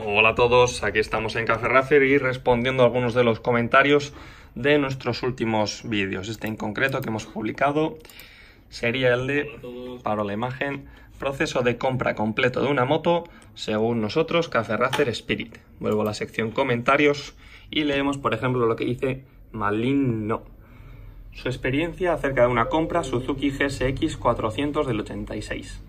Hola a todos, aquí estamos en Café y respondiendo a algunos de los comentarios de nuestros últimos vídeos. Este en concreto que hemos publicado sería el de, paro la imagen, proceso de compra completo de una moto según nosotros, Café Spirit. Vuelvo a la sección comentarios y leemos por ejemplo lo que dice No Su experiencia acerca de una compra Suzuki GSX 400 del 86.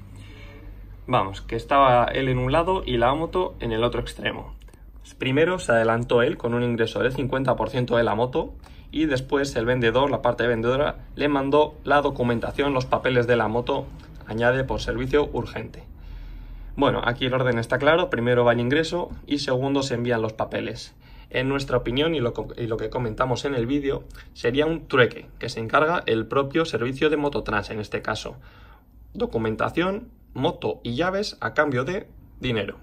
Vamos, que estaba él en un lado y la moto en el otro extremo. Pues primero se adelantó él con un ingreso del 50% de la moto y después el vendedor, la parte vendedora, le mandó la documentación, los papeles de la moto, añade por servicio urgente. Bueno, aquí el orden está claro, primero va el ingreso y segundo se envían los papeles. En nuestra opinión y lo, y lo que comentamos en el vídeo, sería un trueque que se encarga el propio servicio de Mototrans en este caso. Documentación, moto y llaves a cambio de dinero.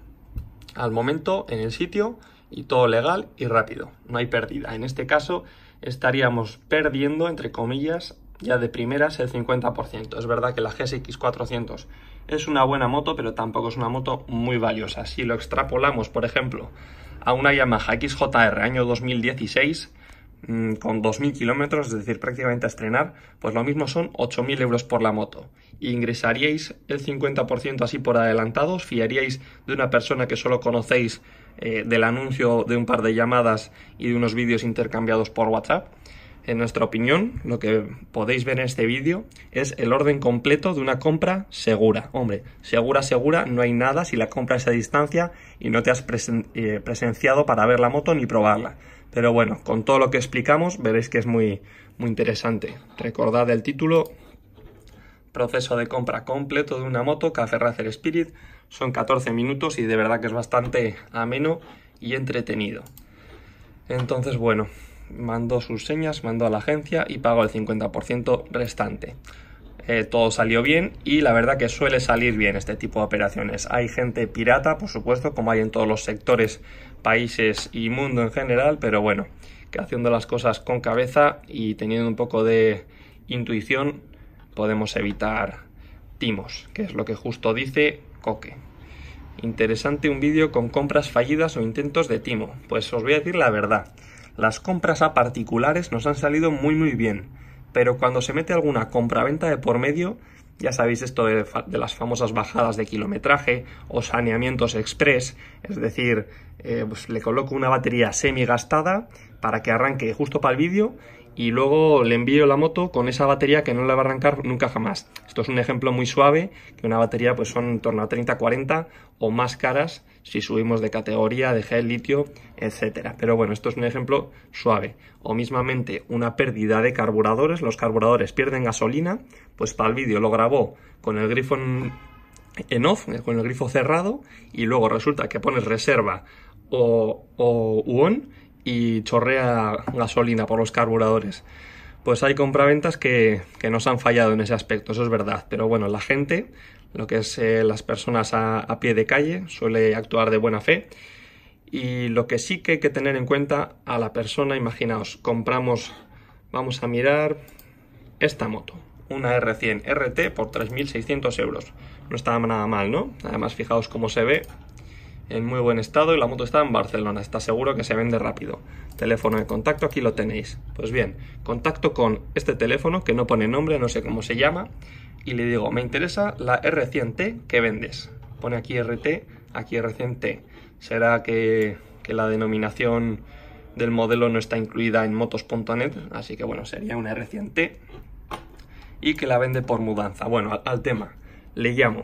Al momento, en el sitio y todo legal y rápido. No hay pérdida. En este caso estaríamos perdiendo, entre comillas, ya de primeras el 50%. Es verdad que la GSX 400 es una buena moto, pero tampoco es una moto muy valiosa. Si lo extrapolamos, por ejemplo, a una Yamaha XJR año 2016, Mm, con 2.000 kilómetros, es decir, prácticamente a estrenar, pues lo mismo son 8.000 euros por la moto. ¿Ingresaríais el 50% así por adelantado? ¿Os fiaríais de una persona que solo conocéis eh, del anuncio de un par de llamadas y de unos vídeos intercambiados por WhatsApp? En nuestra opinión, lo que podéis ver en este vídeo es el orden completo de una compra segura. Hombre, segura, segura, no hay nada si la compra es a distancia y no te has eh, presenciado para ver la moto ni probarla. Pero bueno, con todo lo que explicamos veréis que es muy, muy interesante. Recordad el título, proceso de compra completo de una moto, Café Racer Spirit. Son 14 minutos y de verdad que es bastante ameno y entretenido. Entonces bueno, mandó sus señas, mandó a la agencia y pagó el 50% restante. Eh, todo salió bien y la verdad que suele salir bien este tipo de operaciones. Hay gente pirata, por supuesto, como hay en todos los sectores, países y mundo en general, pero bueno, que haciendo las cosas con cabeza y teniendo un poco de intuición podemos evitar timos, que es lo que justo dice Coque. Interesante un vídeo con compras fallidas o intentos de timo. Pues os voy a decir la verdad. Las compras a particulares nos han salido muy muy bien pero cuando se mete alguna compraventa de por medio, ya sabéis esto de, las famosas bajadas de kilometraje o saneamientos express, es decir, eh, pues le coloco una batería semi gastada para que arranque justo para el vídeo y luego le envío la moto con esa batería que no la va a arrancar nunca jamás. Esto es un ejemplo muy suave, que una batería pues son en torno a 30, 40 o más caras si subimos de categoría, de gel, litio, etcétera. Pero bueno, esto es un ejemplo suave. O mismamente una pérdida de carburadores, los carburadores pierden gasolina, pues para el vídeo lo grabó con el grifo en, off, con el grifo cerrado, y luego resulta que pones reserva o, o y chorrea gasolina por los carburadores. Pues hay compraventas que, que nos han fallado en ese aspecto, eso es verdad. Pero bueno, la gente, lo que es eh, las personas a, pie de calle, suele actuar de buena fe. Y lo que sí que hay que tener en cuenta a la persona, imaginaos, compramos, vamos a mirar esta moto, una R100 RT por 3.600 euros. No estaba nada mal, ¿no? Además, fijaos cómo se ve, en muy buen estado y la moto está en Barcelona, está seguro que se vende rápido. Teléfono de contacto aquí lo tenéis. Pues bien, contacto con este teléfono que no pone nombre, no sé cómo se llama, y le digo, me interesa la R100T que vendes. Pone aquí RT, aquí R100T. ¿Será que, la denominación del modelo no está incluida en motos.net? Así que bueno, sería una R100T y que la vende por mudanza. Bueno, al tema, le llamo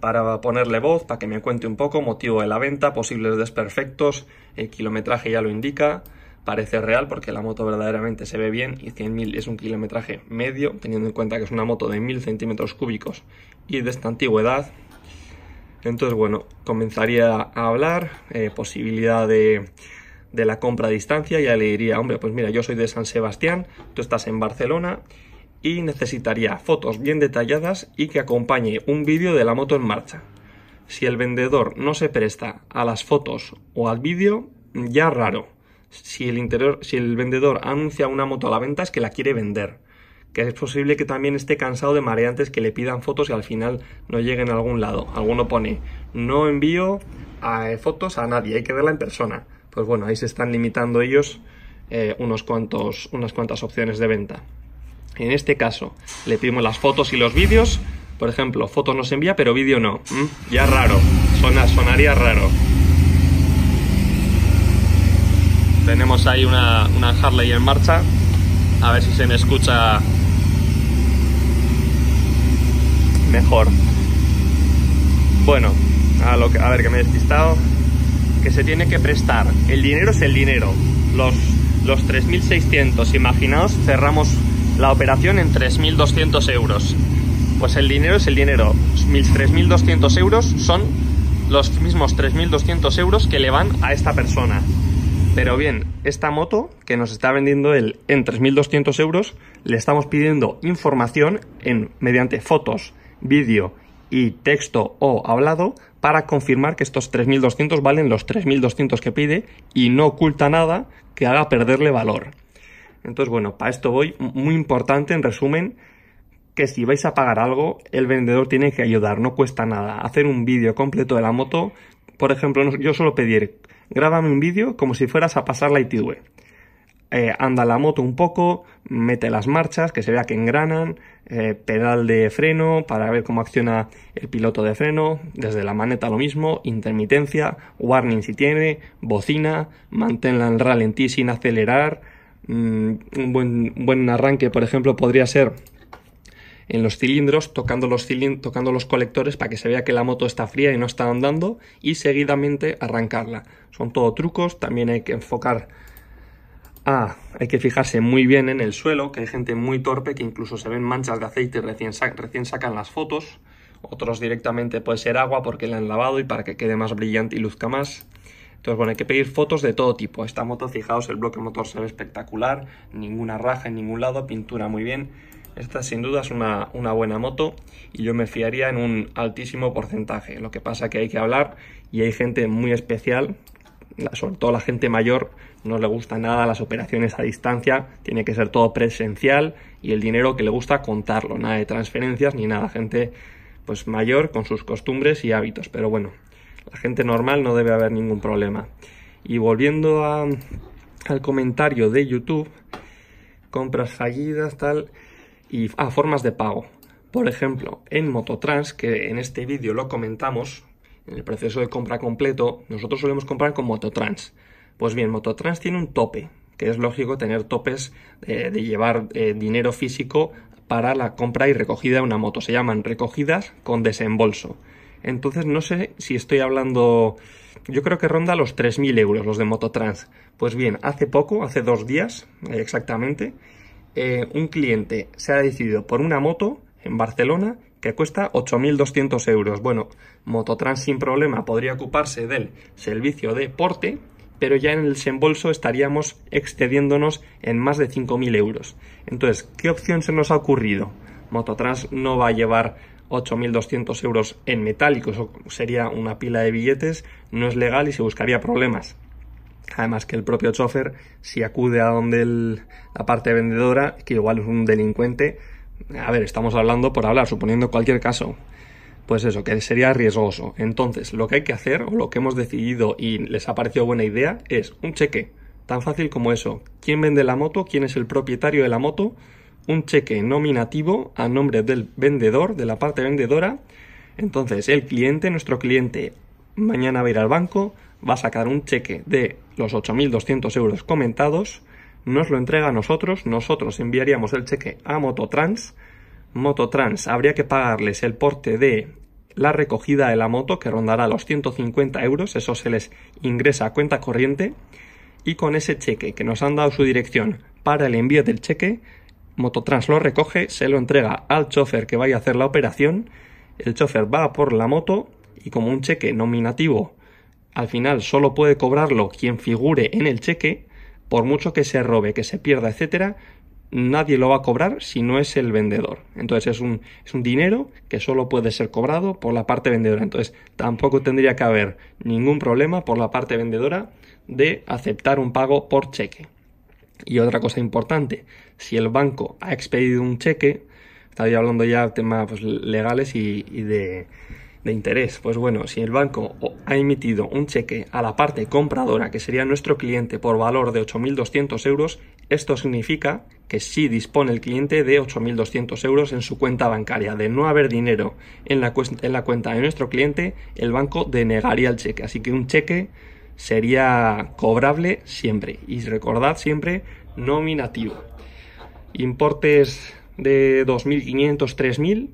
para ponerle voz, para que me cuente un poco motivo de la venta, posibles desperfectos, el kilometraje ya lo indica, parece real porque la moto verdaderamente se ve bien y 100.000 es un kilometraje medio, teniendo en cuenta que es una moto de 1.000 centímetros cúbicos y de esta antigüedad. Entonces, bueno, comenzaría a hablar, eh, posibilidad de, de la compra a distancia, ya le diría, hombre, pues mira, yo soy de San Sebastián, tú estás en Barcelona y necesitaría fotos bien detalladas y que acompañe un vídeo de la moto en marcha. Si el vendedor no se presta a las fotos o al vídeo, ya raro. Si el, interior, si el vendedor anuncia una moto a la venta es que la quiere vender. Que es posible que también esté cansado de mareantes que le pidan fotos y al final no lleguen a algún lado. Alguno pone, no envío eh, fotos a nadie, hay que verla en persona. Pues bueno, ahí se están limitando ellos eh, unos cuantos, unas cuantas opciones de venta. En este caso, le pedimos las fotos y los vídeos. Por ejemplo, fotos nos envía, pero vídeo no. ¿Mm? Ya raro. sonaría raro. Tenemos ahí una, Harley en marcha. A ver si se me escucha mejor. Bueno, a, lo a ver que me he despistado. Que se tiene que prestar. El dinero es el dinero. Los, los 3.600 imaginaos, cerramos la operación en 3.200 euros. Pues el dinero es el dinero. 3.200 euros son los mismos 3.200 euros que le van a esta persona. Pero bien, esta moto que nos está vendiendo él en 3.200 euros, le estamos pidiendo información en, mediante fotos, vídeo y texto o hablado para confirmar que estos 3.200 valen los 3.200 que pide y no oculta nada que haga perderle valor. Entonces, bueno, para esto voy. Muy importante, en resumen, que si vais a pagar algo, el vendedor tiene que ayudar, no cuesta nada. Hacer un vídeo completo de la moto, por ejemplo, yo suelo pedir, grábame un vídeo como si fueras a pasar la ITW eh, anda la moto un poco, mete las marchas, que se vea que engranan, eh, pedal de freno para ver cómo acciona el piloto de freno, desde la maneta lo mismo, intermitencia, warning si tiene, bocina, manténla en ralentí sin acelerar, Mm, un, buen, buen arranque, por ejemplo, podría ser en los cilindros, tocando los, tocando los colectores para que se vea que la moto está fría y no está andando, y seguidamente arrancarla. Son todo trucos, también hay que enfocar a, hay que fijarse muy bien en el suelo, que hay gente muy torpe que incluso se ven manchas de aceite recién, recién sacan las fotos, otros directamente puede ser agua porque la han lavado y para que quede más brillante y luzca más. Entonces, bueno, hay que pedir fotos de todo tipo. Esta moto, fijaos, el bloque motor se ve espectacular, ninguna raja en ningún lado, pintura muy bien. Esta sin duda es una, buena moto y yo me fiaría en un altísimo porcentaje. Lo que pasa que hay que hablar y hay gente muy especial, sobre todo la gente mayor, no le gusta nada las operaciones a distancia, tiene que ser todo presencial y el dinero que le gusta contarlo, nada de transferencias ni nada, gente pues mayor con sus costumbres y hábitos. Pero bueno, la gente normal no debe haber ningún problema. Y volviendo al comentario de YouTube, compras salidas tal, y a formas de pago. Por ejemplo, en Mototrans, que en este vídeo lo comentamos, en el proceso de compra completo, nosotros solemos comprar con Mototrans. Pues bien, Mototrans tiene un tope, que es lógico tener topes de llevar eh, dinero físico para la compra y recogida de una moto. Se llaman recogidas con desembolso. Entonces no sé si estoy hablando, yo creo que ronda los 3.000 euros los de Mototrans. Pues bien, hace poco, hace dos días eh, exactamente, eh, un cliente se ha decidido por una moto en Barcelona que cuesta 8.200 euros. Bueno, Mototrans sin problema podría ocuparse del servicio de porte, pero ya en el desembolso estaríamos excediéndonos en más de 5.000 euros. Entonces, ¿qué opción se nos ha ocurrido? Mototrans no va a llevar 8.200 euros en metálico, eso sería una pila de billetes, no es legal y se buscaría problemas. Además que el propio chofer, si acude a donde la parte vendedora, que igual es un delincuente, a ver, estamos hablando por hablar, suponiendo cualquier caso, pues eso, que sería riesgoso. Entonces, lo que hay que hacer, o lo que hemos decidido y les ha parecido buena idea, es un cheque. Tan fácil como eso. ¿Quién vende la moto? ¿Quién es el propietario de la moto? un cheque nominativo a nombre del vendedor, de la parte vendedora. Entonces el cliente, nuestro cliente, mañana va a ir al banco, va a sacar un cheque de los 8.200 euros comentados, nos lo entrega a nosotros, nosotros enviaríamos el cheque a Mototrans, Mototrans habría que pagarles el porte de la recogida de la moto que rondará los 150 euros, eso se les ingresa a cuenta corriente y con ese cheque que nos han dado su dirección para el envío del cheque Mototrans lo recoge, se lo entrega al chofer que vaya a hacer la operación, el chofer va por la moto y como un cheque nominativo al final solo puede cobrarlo quien figure en el cheque, por mucho que se robe, que se pierda, etcétera, nadie lo va a cobrar si no es el vendedor. Entonces es un, es un dinero que solo puede ser cobrado por la parte vendedora. Entonces tampoco tendría que haber ningún problema por la parte vendedora de aceptar un pago por cheque. Y otra cosa importante, si el banco ha expedido un cheque, estaría hablando ya de temas pues, legales y, de, interés. Pues bueno, si el banco ha emitido un cheque a la parte compradora, que sería nuestro cliente, por valor de 8.200 euros, esto significa que sí dispone el cliente de 8.200 euros en su cuenta bancaria. De no haber dinero en la cuenta de nuestro cliente, el banco denegaría el cheque. Así que un cheque sería cobrable siempre. Y recordad siempre nominativo. Importes de 2.500, 3.000,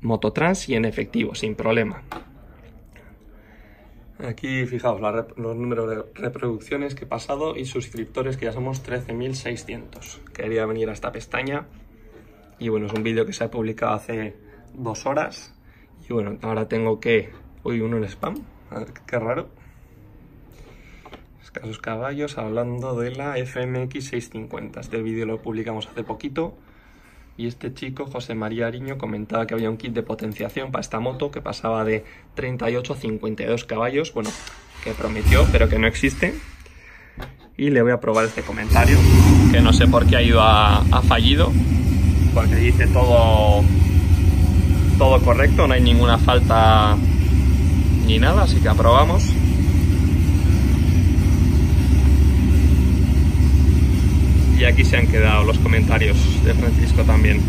mototrans y en efectivo, sin problema. Aquí fijaos los números de reproducciones que he pasado y suscriptores que ya somos 13.600. Quería venir a esta pestaña y bueno, es un vídeo que se ha publicado hace dos horas y bueno, ahora tengo que... Uy, uno en spam, qué raro escasos caballos, hablando de la FMX 650. Este vídeo lo publicamos hace poquito y este chico, José María Ariño, comentaba que había un kit de potenciación para esta moto que pasaba de 38 a 52 caballos, bueno, que prometió, pero que no existe. Y le voy a probar este comentario, que no sé por qué ha ido fallido, porque dice todo, todo correcto, no hay ninguna falta ni nada, así que aprobamos. y aquí se han quedado los comentarios de Francisco también.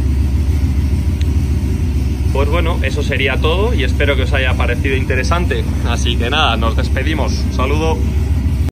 Pues bueno, eso sería todo y espero que os haya parecido interesante. Así que nada, nos despedimos. saludo.